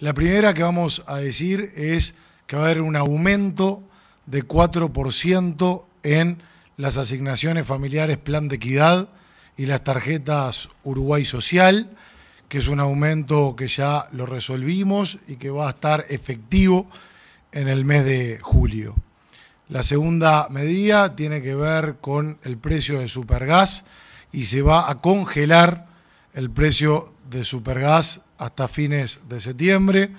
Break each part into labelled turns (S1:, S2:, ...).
S1: La primera que vamos a decir es que va a haber un aumento de 4% en las asignaciones familiares Plan de Equidad y las tarjetas Uruguay Social, que es un aumento que ya lo resolvimos y que va a estar efectivo en el mes de julio. La segunda medida tiene que ver con el precio de supergas y se va a congelar el precio de supergas hasta fines de septiembre.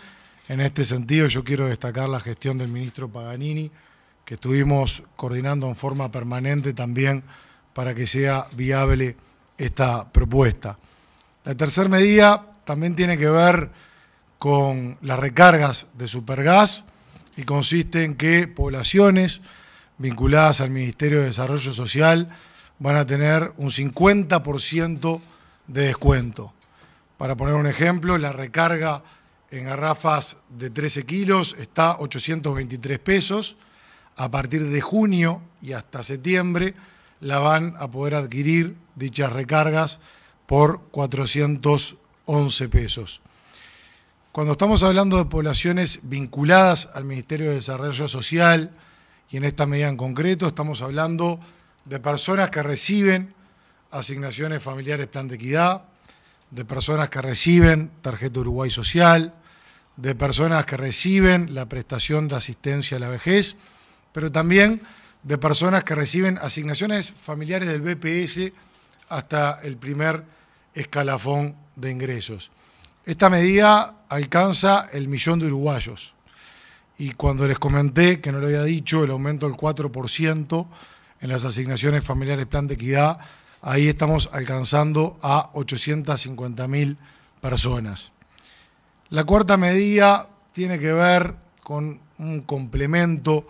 S1: En este sentido, yo quiero destacar la gestión del ministro Paganini, que estuvimos coordinando en forma permanente también para que sea viable esta propuesta. La tercera medida también tiene que ver con las recargas de supergas y consiste en que poblaciones vinculadas al Ministerio de Desarrollo Social van a tener un 50% de descuento. Para poner un ejemplo, la recarga en garrafas de 13 kilos está 823 pesos. A partir de junio y hasta septiembre la van a poder adquirir dichas recargas por 411 pesos. Cuando estamos hablando de poblaciones vinculadas al Ministerio de Desarrollo Social, y en esta medida en concreto estamos hablando de personas que reciben asignaciones familiares plan de equidad, de personas que reciben tarjeta Uruguay Social, de personas que reciben la prestación de asistencia a la vejez, pero también de personas que reciben asignaciones familiares del BPS hasta el primer escalafón de ingresos. Esta medida alcanza el millón de uruguayos. Y cuando les comenté, que no lo había dicho, el aumento del 4% en las asignaciones familiares plan de equidad ahí estamos alcanzando a 850.000 personas. La cuarta medida tiene que ver con un complemento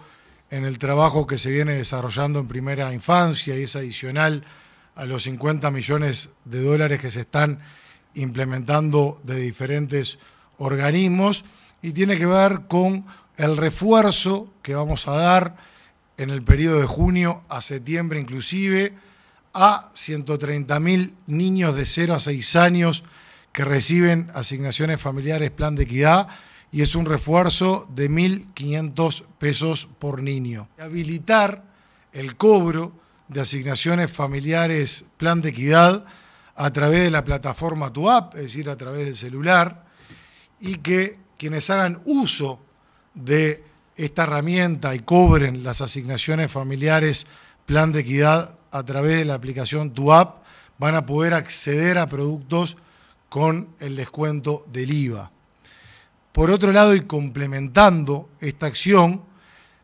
S1: en el trabajo que se viene desarrollando en primera infancia y es adicional a los 50 millones de dólares que se están implementando de diferentes organismos y tiene que ver con el refuerzo que vamos a dar en el periodo de junio a septiembre inclusive a 130.000 niños de 0 a 6 años que reciben asignaciones familiares plan de equidad y es un refuerzo de 1.500 pesos por niño. Habilitar el cobro de asignaciones familiares plan de equidad a través de la plataforma App, es decir, a través del celular, y que quienes hagan uso de esta herramienta y cobren las asignaciones familiares plan de equidad a través de la aplicación Tu van a poder acceder a productos con el descuento del IVA. Por otro lado, y complementando esta acción,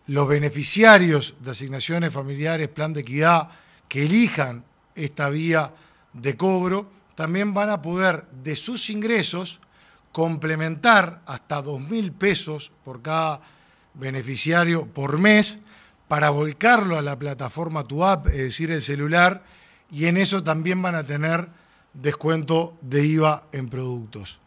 S1: los beneficiarios de asignaciones familiares, plan de equidad, que elijan esta vía de cobro, también van a poder de sus ingresos complementar hasta 2.000 pesos por cada beneficiario por mes para volcarlo a la plataforma tu app, es decir, el celular, y en eso también van a tener descuento de IVA en productos.